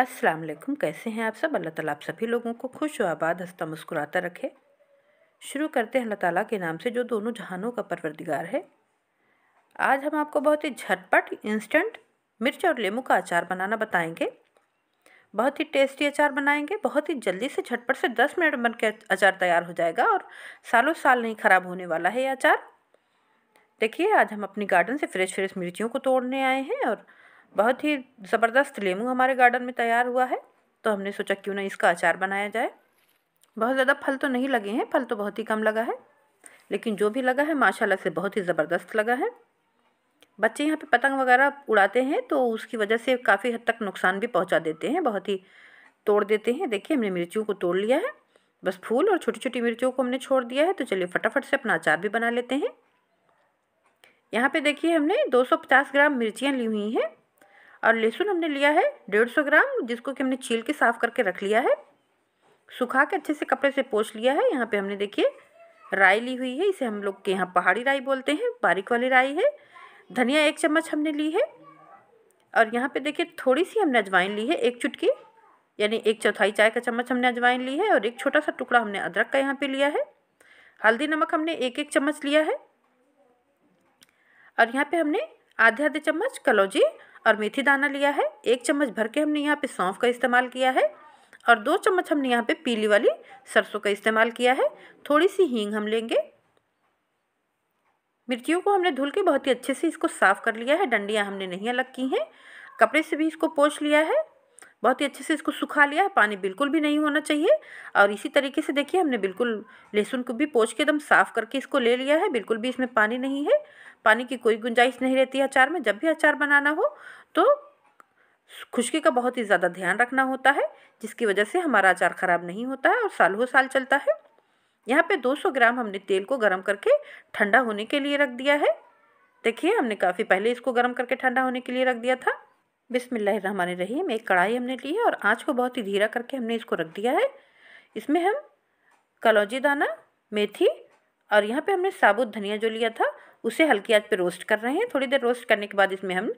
अस्सलाम वालेकुम कैसे हैं आप सब अल्लाह ताला आप सभी लोगों को खुश व आबाद हंसता मुस्कुराता रखे शुरू करते हैं अल्लाह ताला के नाम से जो दोनों जहानों का परवरदिगार है आज हम आपको बहुत ही झटपट इंस्टेंट मिर्च और लेमू का अचार बनाना बताएंगे बहुत ही टेस्टी अचार बनाएंगे बहुत ही जल्दी से झटपट से दस मिनट बन के अचार तैयार हो जाएगा और सालों साल नहीं ख़राब होने वाला है ये अचार देखिए आज हम अपनी गार्डन से फ्रेश फ्रेश मिर्चियों को तोड़ने आए हैं और बहुत ही ज़बरदस्त लेमू हमारे गार्डन में तैयार हुआ है तो हमने सोचा क्यों ना इसका अचार बनाया जाए बहुत ज़्यादा फल तो नहीं लगे हैं फल तो बहुत ही कम लगा है लेकिन जो भी लगा है माशाल्लाह से बहुत ही ज़बरदस्त लगा है बच्चे यहाँ पे पतंग वगैरह उड़ाते हैं तो उसकी वजह से काफ़ी हद तक नुकसान भी पहुँचा देते हैं बहुत ही तोड़ देते हैं देखिए हमने मिर्चियों को तोड़ लिया है बस फूल और छोटी छोटी मिर्चियों को हमने छोड़ दिया है तो चलिए फटाफट से अपना अचार भी बना लेते हैं यहाँ पे देखिए हमने 250 ग्राम मिर्चियाँ ली हुई हैं और लहसुन हमने लिया है डेढ़ सौ ग्राम जिसको कि हमने छील के साफ़ करके रख लिया है सुखा के अच्छे से कपड़े से पोछ लिया है यहाँ पे हमने देखिए राई ली हुई है इसे हम लोग के यहाँ पहाड़ी राई बोलते हैं बारीक वाली राई है धनिया एक चम्मच हमने ली है और यहाँ पे देखिए थोड़ी सी हमने अजवाइन ली है एक चुटकी यानी एक चौथाई चाय का चम्मच हमने अजवाइन ली है और एक छोटा सा टुकड़ा हमने अदरक का यहाँ पर लिया है हल्दी नमक हमने एक एक चम्मच लिया है और यहाँ पर हमने आधे आधे चम्मच कलौजी और मेथी दाना लिया है एक चम्मच भर के हमने यहाँ पे सौंफ का इस्तेमाल किया है और दो चम्मच हमने यहाँ पे पीली वाली सरसों का इस्तेमाल किया है थोड़ी सी हींग हम लेंगे मिर्चियों को हमने धुल के बहुत ही अच्छे से इसको साफ़ कर लिया है डंडियाँ हमने नहीं अलग की हैं कपड़े से भी इसको पोछ लिया है बहुत ही अच्छे से इसको सुखा लिया है पानी बिल्कुल भी नहीं होना चाहिए और इसी तरीके से देखिए हमने बिल्कुल लहसुन को भी पोछ के एकदम साफ़ करके इसको ले लिया है बिल्कुल भी इसमें पानी नहीं है पानी की कोई गुंजाइश नहीं रहती है अचार में जब भी अचार बनाना हो तो खुश्की का बहुत ही ज़्यादा ध्यान रखना होता है जिसकी वजह से हमारा अचार ख़राब नहीं होता है और सालों साल चलता है यहाँ पे 200 ग्राम हमने तेल को गर्म करके ठंडा होने के लिए रख दिया है देखिए हमने काफ़ी पहले इसको गर्म करके ठंडा होने के लिए रख दिया था बिसमिल्ल रहीम एक कढ़ाई हमने ली है और आँच को बहुत ही धीरा करके हमने इसको रख दिया है इसमें हम कलौजी दाना मेथी और यहाँ पे हमने साबुत धनिया जो लिया था उसे हल्की आँच पे रोस्ट कर रहे हैं थोड़ी देर रोस्ट करने के बाद इसमें हम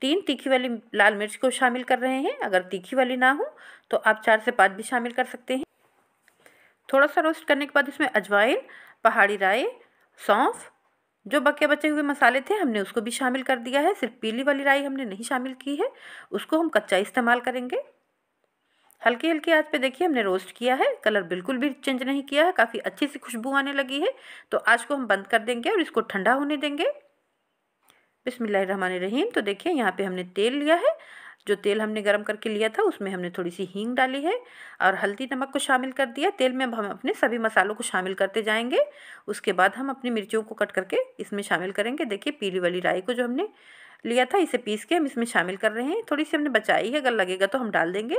तीन तीखी वाली लाल मिर्च को शामिल कर रहे हैं अगर तीखी वाली ना हो तो आप चार से पाँच भी शामिल कर सकते हैं थोड़ा सा रोस्ट करने के बाद इसमें अजवाइन पहाड़ी राय सौंफ जो बके बचे हुए मसाले थे हमने उसको भी शामिल कर दिया है सिर्फ पीली वाली राई हमने नहीं शामिल की है उसको हम कच्चा इस्तेमाल करेंगे हल्की हल्की आंच पे देखिए हमने रोस्ट किया है कलर बिल्कुल भी चेंज नहीं किया है काफ़ी अच्छी सी खुशबू आने लगी है तो आज को हम बंद कर देंगे और इसको ठंडा होने देंगे बिसमिल्ल रहीम तो देखिए यहाँ पे हमने तेल लिया है जो तेल हमने गरम करके लिया था उसमें हमने थोड़ी सी हींग डाली है और हल्दी नमक को शामिल कर दिया तेल में अब हम अपने सभी मसालों को शामिल करते जाएंगे उसके बाद हम अपनी मिर्चियों को कट करके इसमें शामिल करेंगे देखिए पीली वाली राई को जो हमने लिया था इसे पीस के हम इसमें शामिल कर रहे हैं थोड़ी सी हमने बचाई है अगर लगेगा तो हम डाल देंगे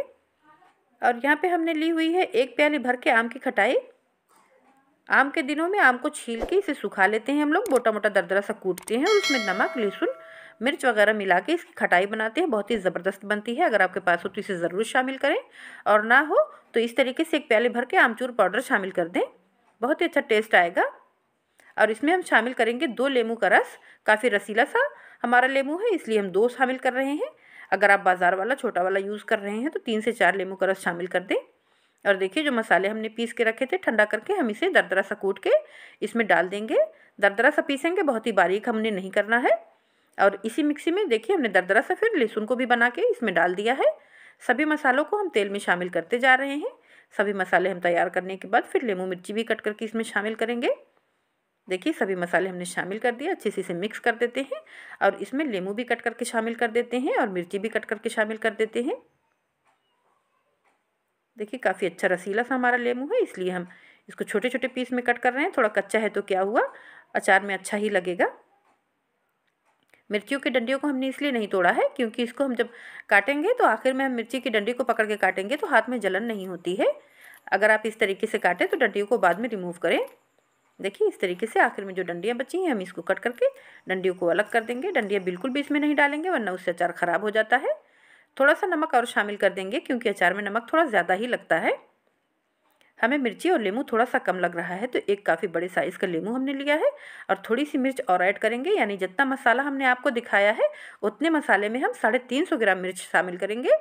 और यहाँ पर हमने ली हुई है एक प्याली भर के आम की खटाई आम के दिनों में आम को छील के इसे सुखा लेते हैं हम लोग मोटा मोटा दरदरा सा कूटते हैं और उसमें नमक लहसुन मिर्च वगैरह मिला के इसकी खटाई बनाते हैं बहुत ही ज़बरदस्त बनती है अगर आपके पास हो तो इसे ज़रूर शामिल करें और ना हो तो इस तरीके से एक प्याले भर के आमचूर पाउडर शामिल कर दें बहुत ही अच्छा टेस्ट आएगा और इसमें हम शामिल करेंगे दो लेमू का रस काफ़ी रसीला सा हमारा लेमू है इसलिए हम दो शामिल कर रहे हैं अगर आप बाज़ार वाला छोटा वाला यूज़ कर रहे हैं तो तीन से चार लेमू का रस शामिल कर दें और देखिए जो मसाले हमने पीस के रखे थे ठंडा करके हम इसे दरदरा सा कूट के इसमें डाल देंगे दरदरा सा पीसेंगे बहुत ही बारीक हमने नहीं करना है और इसी मिक्सी में देखिए हमने दरदरा सा फिर लहसुन को भी बना के इसमें डाल दिया है सभी मसालों को हम तेल में शामिल करते जा रहे हैं सभी मसाले हम तैयार करने के बाद फिर लेमू मिर्ची भी कट करके इसमें शामिल करेंगे देखिए सभी मसाले हमने शामिल कर दिए अच्छे से इसे मिक्स कर देते हैं और इसमें लेमू भी कट करके शामिल कर देते हैं और मिर्ची भी कट करके शामिल कर देते हैं देखिए काफ़ी अच्छा रसीला सा हमारा लेमू है इसलिए हम इसको छोटे छोटे पीस में कट कर रहे हैं थोड़ा कच्चा है तो क्या हुआ अचार में अच्छा ही लगेगा मिर्चियों के डंडियों को हमने इसलिए नहीं तोड़ा है क्योंकि इसको हम जब काटेंगे तो आखिर में हम मिर्ची की डंडी को पकड़ के काटेंगे तो हाथ में जलन नहीं होती है अगर आप इस तरीके से काटें तो डंडियों को बाद में रिमूव करें देखिए इस तरीके से आखिर में जो डंडियाँ बची हैं हम इसको कट करके डंडियों को अलग कर देंगे डंडियाँ बिल्कुल भी इसमें नहीं डालेंगे वरना उससे अचार ख़राब हो जाता है थोड़ा सा नमक और शामिल कर देंगे क्योंकि अचार में नमक थोड़ा ज़्यादा ही लगता है हमें मिर्ची और लेमू थोड़ा सा कम लग रहा है तो एक काफ़ी बड़े साइज़ का लेमू हमने लिया है और थोड़ी सी मिर्च और ऐड करेंगे यानी जितना मसाला हमने आपको दिखाया है उतने मसाले में हम साढ़े तीन सौ ग्राम मिर्च शामिल करेंगे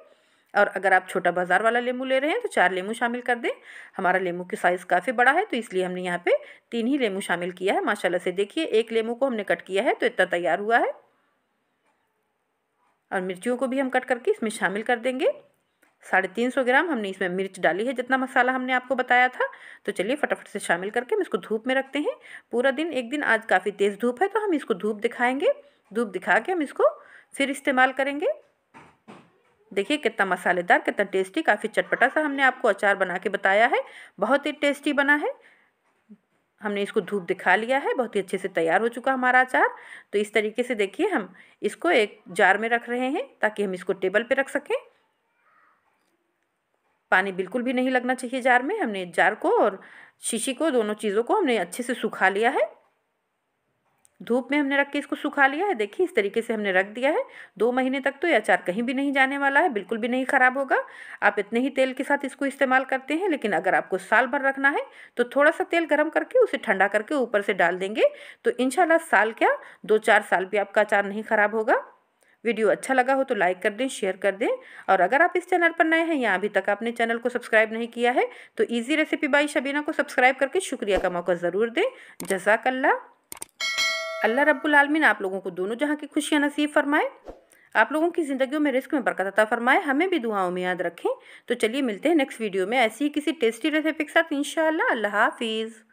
और अगर आप छोटा बाज़ार वाला लेमू ले रहे हैं तो चार लेमू शामिल कर दें हमारा लेमू की साइज़ काफ़ी बड़ा है तो इसलिए हमने यहाँ पर तीन ही लेमू शामिल किया है माशाला से देखिए एक लेमू को हमने कट किया है तो इतना तैयार हुआ है और मिर्चियों को भी हम कट करके इसमें शामिल कर देंगे साढ़े तीन सौ ग्राम हमने इसमें मिर्च डाली है जितना मसाला हमने आपको बताया था तो चलिए फटाफट से शामिल करके हम इसको धूप में रखते हैं पूरा दिन एक दिन आज काफ़ी तेज़ धूप है तो हम इसको धूप दिखाएंगे धूप दिखा के हम इसको फिर इस्तेमाल करेंगे देखिए कितना मसालेदार कितना टेस्टी काफ़ी चटपटा सा हमने आपको अचार बना के बताया है बहुत ही टेस्टी बना है हमने इसको धूप दिखा लिया है बहुत ही अच्छे से तैयार हो चुका हमारा अचार तो इस तरीके से देखिए हम इसको एक जार में रख रहे हैं ताकि हम इसको टेबल पे रख सकें पानी बिल्कुल भी नहीं लगना चाहिए जार में हमने जार को और शीशी को दोनों चीज़ों को हमने अच्छे से सुखा लिया है धूप में हमने रख के इसको सुखा लिया है देखिए इस तरीके से हमने रख दिया है दो महीने तक तो यह अचार कहीं भी नहीं जाने वाला है बिल्कुल भी नहीं ख़राब होगा आप इतने ही तेल के साथ इसको इस्तेमाल करते हैं लेकिन अगर आपको साल भर रखना है तो थोड़ा सा तेल गर्म करके उसे ठंडा करके ऊपर से डाल देंगे तो इन साल क्या दो चार साल भी आपका अचार नहीं ख़राब होगा वीडियो अच्छा लगा हो तो लाइक कर दें शेयर कर दें और अगर आप इस चैनल पर नए हैं या अभी तक आपने चैनल को सब्सक्राइब नहीं किया है तो ईजी रेसिपी बाई शबीना को सब्सक्राइब करके शुक्रिया का मौका ज़रूर दें जजाकल्ला अल्लाह रब्बुल आलमीन आप लोगों को दोनों जहाँ की खुशियाँ नसीब फरमाए आप लोगों की ज़िंदगियों में रिस्क में बरकत अता फरमाए हमें भी दुआओं में याद रखें तो चलिए मिलते हैं नेक्स्ट वीडियो में ऐसी ही किसी टेस्टी रेसिपी के साथ इन अल्लाह हाफिज़